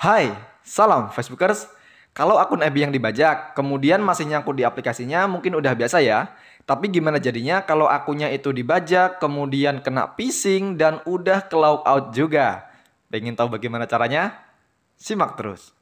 Hai, salam Facebookers. Kalau akun FB yang dibajak, kemudian masih nyangkut di aplikasinya mungkin udah biasa ya. Tapi gimana jadinya kalau akunnya itu dibajak, kemudian kena phishing dan udah ke out juga? Pengen tahu bagaimana caranya? Simak terus.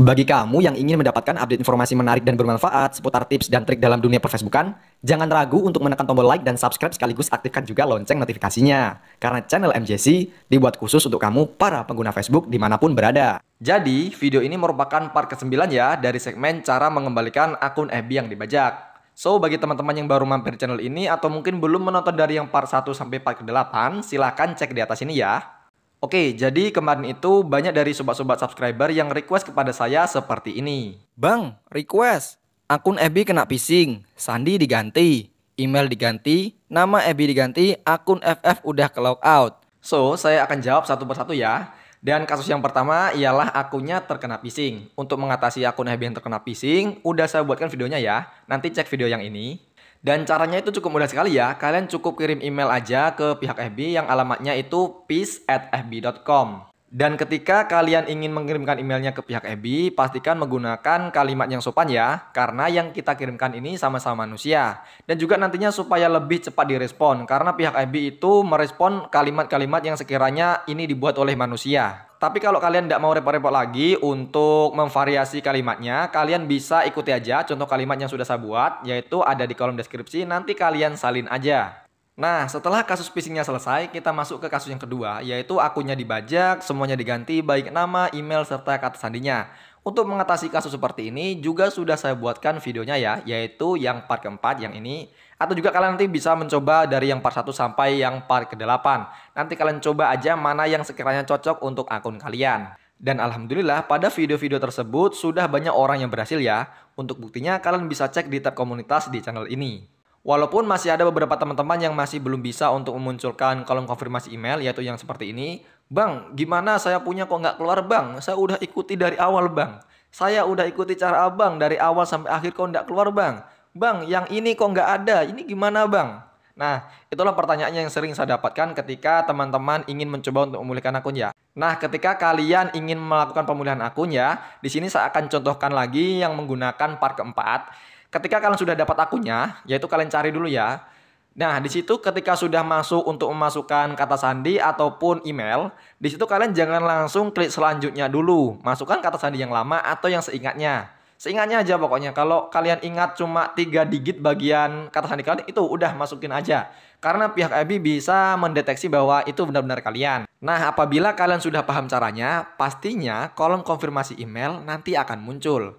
Bagi kamu yang ingin mendapatkan update informasi menarik dan bermanfaat seputar tips dan trik dalam dunia perfacebookan, jangan ragu untuk menekan tombol like dan subscribe sekaligus aktifkan juga lonceng notifikasinya. Karena channel MJC dibuat khusus untuk kamu para pengguna Facebook dimanapun berada. Jadi, video ini merupakan part ke-9 ya dari segmen cara mengembalikan akun FB yang dibajak. So, bagi teman-teman yang baru mampir channel ini atau mungkin belum menonton dari yang part 1 sampai part ke-8, silahkan cek di atas ini ya. Oke, jadi kemarin itu banyak dari sobat-sobat subscriber yang request kepada saya seperti ini. Bang, request. Akun Ebi kena phishing, Sandi diganti, email diganti, nama Ebi diganti, akun FF udah ke out. So, saya akan jawab satu persatu ya. Dan kasus yang pertama ialah akunnya terkena phishing. Untuk mengatasi akun FB yang terkena phishing, udah saya buatkan videonya ya. Nanti cek video yang ini. Dan caranya itu cukup mudah sekali ya. Kalian cukup kirim email aja ke pihak FB yang alamatnya itu peace@fb.com. Dan ketika kalian ingin mengirimkan emailnya ke pihak Ebi, pastikan menggunakan kalimat yang sopan ya, karena yang kita kirimkan ini sama-sama manusia. Dan juga nantinya supaya lebih cepat direspon, karena pihak Ebi itu merespon kalimat-kalimat yang sekiranya ini dibuat oleh manusia. Tapi kalau kalian tidak mau repot-repot lagi untuk memvariasi kalimatnya, kalian bisa ikuti aja contoh kalimat yang sudah saya buat, yaitu ada di kolom deskripsi, nanti kalian salin aja. Nah, setelah kasus phishingnya selesai, kita masuk ke kasus yang kedua, yaitu akunnya dibajak, semuanya diganti, baik nama, email, serta kata sandinya. Untuk mengatasi kasus seperti ini, juga sudah saya buatkan videonya ya, yaitu yang part keempat, yang ini. Atau juga kalian nanti bisa mencoba dari yang part 1 sampai yang part ke-8. Nanti kalian coba aja mana yang sekiranya cocok untuk akun kalian. Dan alhamdulillah pada video-video tersebut sudah banyak orang yang berhasil ya. Untuk buktinya kalian bisa cek di tab komunitas di channel ini. Walaupun masih ada beberapa teman-teman yang masih belum bisa untuk memunculkan kolom konfirmasi email yaitu yang seperti ini. Bang, gimana saya punya kok nggak keluar bang? Saya udah ikuti dari awal bang. Saya udah ikuti cara abang dari awal sampai akhir kok nggak keluar bang. Bang, yang ini kok nggak ada? Ini gimana bang? Nah, itulah pertanyaannya yang sering saya dapatkan ketika teman-teman ingin mencoba untuk memulihkan akun ya. Nah, ketika kalian ingin melakukan pemulihan akun ya, di sini saya akan contohkan lagi yang menggunakan part keempat. Ketika kalian sudah dapat akunnya, yaitu kalian cari dulu ya. Nah, di situ ketika sudah masuk untuk memasukkan kata sandi ataupun email, di situ kalian jangan langsung klik selanjutnya dulu. Masukkan kata sandi yang lama atau yang seingatnya. Seingatnya aja pokoknya. Kalau kalian ingat cuma tiga digit bagian kata sandi kalian itu udah masukin aja. Karena pihak Abi bisa mendeteksi bahwa itu benar-benar kalian. Nah, apabila kalian sudah paham caranya, pastinya kolom konfirmasi email nanti akan muncul.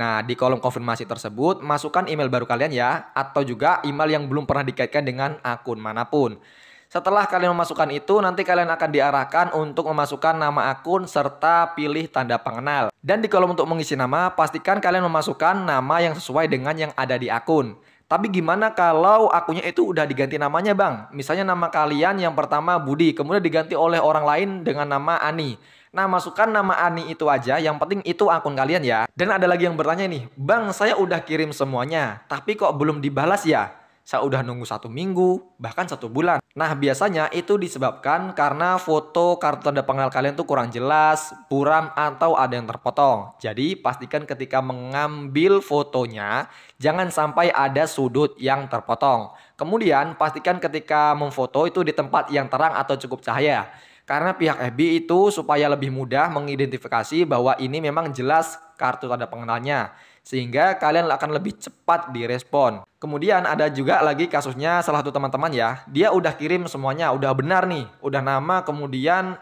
Nah, di kolom konfirmasi tersebut, masukkan email baru kalian ya, atau juga email yang belum pernah dikaitkan dengan akun manapun. Setelah kalian memasukkan itu, nanti kalian akan diarahkan untuk memasukkan nama akun serta pilih tanda pengenal. Dan di kolom untuk mengisi nama, pastikan kalian memasukkan nama yang sesuai dengan yang ada di akun. Tapi gimana kalau akunya itu udah diganti namanya bang? Misalnya nama kalian yang pertama Budi, kemudian diganti oleh orang lain dengan nama Ani. Nah masukkan nama Ani itu aja, yang penting itu akun kalian ya. Dan ada lagi yang bertanya nih, bang saya udah kirim semuanya, tapi kok belum dibalas ya? Saya udah nunggu satu minggu, bahkan satu bulan. Nah, biasanya itu disebabkan karena foto kartu tanda pengenal kalian tuh kurang jelas, buram, atau ada yang terpotong. Jadi, pastikan ketika mengambil fotonya, jangan sampai ada sudut yang terpotong. Kemudian, pastikan ketika memfoto itu di tempat yang terang atau cukup cahaya. Karena pihak FB itu supaya lebih mudah mengidentifikasi bahwa ini memang jelas kartu tanda pengenalnya sehingga kalian akan lebih cepat direspon. Kemudian ada juga lagi kasusnya salah satu teman-teman ya, dia udah kirim semuanya, udah benar nih, udah nama, kemudian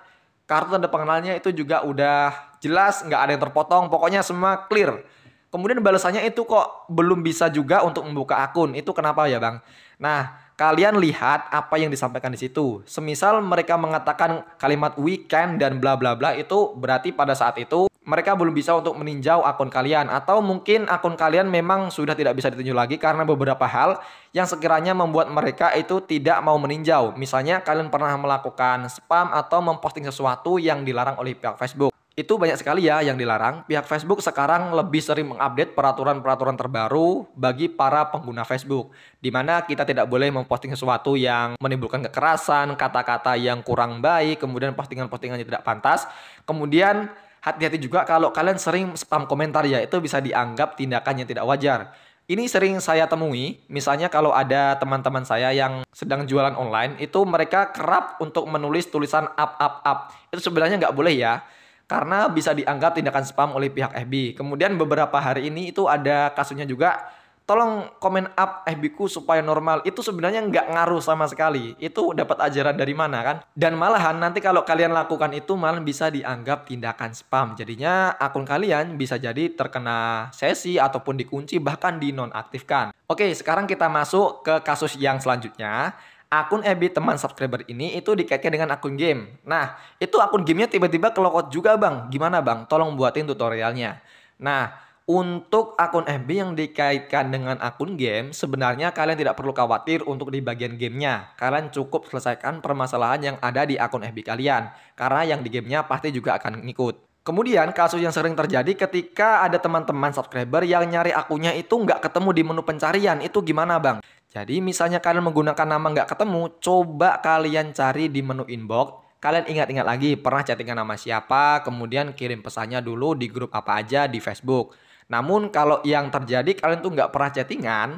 kartu tanda pengenalnya itu juga udah jelas, nggak ada yang terpotong, pokoknya semua clear. Kemudian balasannya itu kok belum bisa juga untuk membuka akun, itu kenapa ya bang? Nah, kalian lihat apa yang disampaikan di situ. Semisal mereka mengatakan kalimat weekend dan bla bla bla itu berarti pada saat itu mereka belum bisa untuk meninjau akun kalian atau mungkin akun kalian memang sudah tidak bisa ditinjau lagi karena beberapa hal yang sekiranya membuat mereka itu tidak mau meninjau. Misalnya kalian pernah melakukan spam atau memposting sesuatu yang dilarang oleh pihak Facebook. Itu banyak sekali ya yang dilarang. Pihak Facebook sekarang lebih sering mengupdate peraturan-peraturan terbaru bagi para pengguna Facebook. Di mana kita tidak boleh memposting sesuatu yang menimbulkan kekerasan, kata-kata yang kurang baik, kemudian postingan-postingannya tidak pantas. Kemudian Hati-hati juga kalau kalian sering spam komentar ya, itu bisa dianggap tindakan yang tidak wajar. Ini sering saya temui, misalnya kalau ada teman-teman saya yang sedang jualan online, itu mereka kerap untuk menulis tulisan up, up, up. Itu sebenarnya nggak boleh ya, karena bisa dianggap tindakan spam oleh pihak FB. Kemudian beberapa hari ini itu ada kasusnya juga tolong komen up FB-ku eh, supaya normal. Itu sebenarnya nggak ngaruh sama sekali. Itu dapat ajaran dari mana kan? Dan malahan nanti kalau kalian lakukan itu malah bisa dianggap tindakan spam. Jadinya akun kalian bisa jadi terkena sesi ataupun dikunci bahkan dinonaktifkan. Oke, sekarang kita masuk ke kasus yang selanjutnya. Akun FB teman subscriber ini itu dikaitkan dengan akun game. Nah, itu akun gamenya tiba-tiba kelokot juga bang. Gimana bang? Tolong buatin tutorialnya. Nah, untuk akun FB yang dikaitkan dengan akun game, sebenarnya kalian tidak perlu khawatir untuk di bagian gamenya. Kalian cukup selesaikan permasalahan yang ada di akun FB kalian, karena yang di gamenya pasti juga akan ngikut. Kemudian kasus yang sering terjadi ketika ada teman-teman subscriber yang nyari akunnya itu nggak ketemu di menu pencarian, itu gimana bang? Jadi misalnya kalian menggunakan nama nggak ketemu, coba kalian cari di menu inbox, kalian ingat-ingat lagi pernah chattingan nama siapa, kemudian kirim pesannya dulu di grup apa aja di Facebook. Namun kalau yang terjadi kalian tuh nggak pernah chattingan,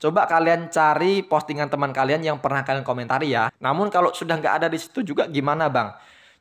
coba kalian cari postingan teman kalian yang pernah kalian komentari ya. Namun kalau sudah nggak ada di situ juga gimana bang?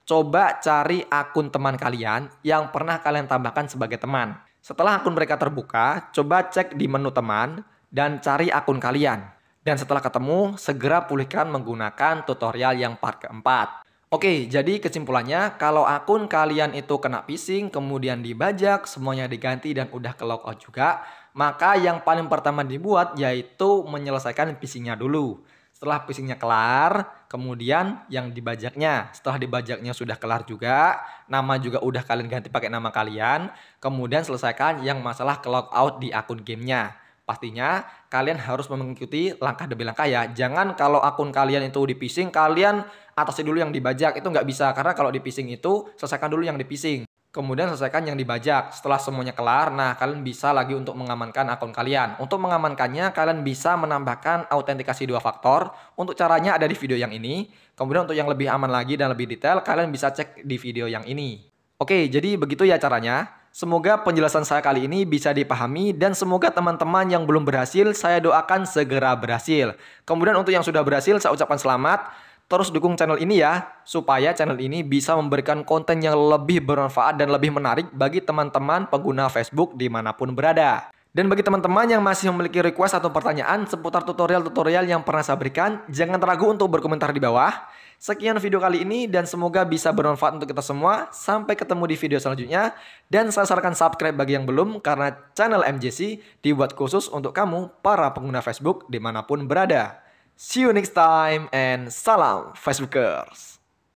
Coba cari akun teman kalian yang pernah kalian tambahkan sebagai teman. Setelah akun mereka terbuka, coba cek di menu teman dan cari akun kalian. Dan setelah ketemu, segera pulihkan menggunakan tutorial yang part keempat. Oke, jadi kesimpulannya, kalau akun kalian itu kena phishing, kemudian dibajak, semuanya diganti dan udah ke logout juga, maka yang paling pertama dibuat yaitu menyelesaikan phishingnya dulu. Setelah phishingnya kelar, kemudian yang dibajaknya. Setelah dibajaknya sudah kelar juga, nama juga udah kalian ganti pakai nama kalian, kemudian selesaikan yang masalah ke logout di akun gamenya. Pastinya kalian harus mengikuti langkah demi langkah ya. Jangan kalau akun kalian itu di phishing, kalian atasi dulu yang dibajak. Itu nggak bisa karena kalau di phishing itu selesaikan dulu yang di phishing. Kemudian selesaikan yang dibajak. Setelah semuanya kelar, nah kalian bisa lagi untuk mengamankan akun kalian. Untuk mengamankannya, kalian bisa menambahkan autentikasi dua faktor. Untuk caranya ada di video yang ini. Kemudian untuk yang lebih aman lagi dan lebih detail, kalian bisa cek di video yang ini. Oke, jadi begitu ya caranya. Semoga penjelasan saya kali ini bisa dipahami dan semoga teman-teman yang belum berhasil saya doakan segera berhasil. Kemudian untuk yang sudah berhasil saya ucapkan selamat. Terus dukung channel ini ya supaya channel ini bisa memberikan konten yang lebih bermanfaat dan lebih menarik bagi teman-teman pengguna Facebook dimanapun berada. Dan bagi teman-teman yang masih memiliki request atau pertanyaan seputar tutorial-tutorial yang pernah saya berikan, jangan ragu untuk berkomentar di bawah. Sekian video kali ini dan semoga bisa bermanfaat untuk kita semua. Sampai ketemu di video selanjutnya. Dan saya sarankan subscribe bagi yang belum karena channel MJC dibuat khusus untuk kamu para pengguna Facebook dimanapun berada. See you next time and salam Facebookers.